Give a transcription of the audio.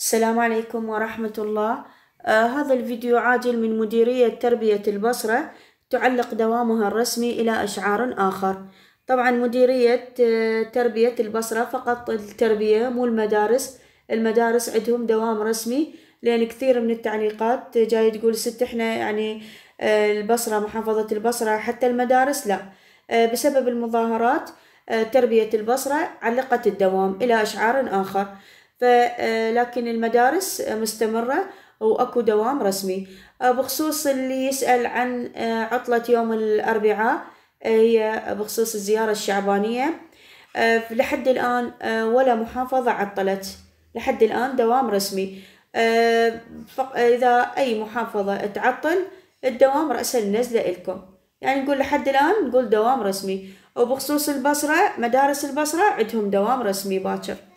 السلام عليكم ورحمة الله آه هذا الفيديو عاجل من مديرية تربية البصرة تعلق دوامها الرسمي إلى إشعار آخر طبعا مديرية آه، تربية البصرة فقط التربية مو المدارس المدارس عندهم دوام رسمي لأن كثير من التعليقات جاي تقول ست احنا يعني آه، البصرة محافظة البصرة حتى المدارس لا آه، بسبب المظاهرات تربية البصرة علقت الدوام إلى إشعار آخر آه، لكن المدارس آه، مستمرة وأكو دوام رسمي آه، بخصوص اللي يسأل عن عطلة يوم الأربعاء هي بخصوص الزيارة الشعبانية لحد الآن ولا محافظة عطلت لحد الآن دوام رسمي إذا أي محافظة تعطل الدوام رأس النزلة إلكم يعني نقول لحد الآن نقول دوام رسمي وبخصوص البصرة مدارس البصرة عندهم دوام رسمي باكر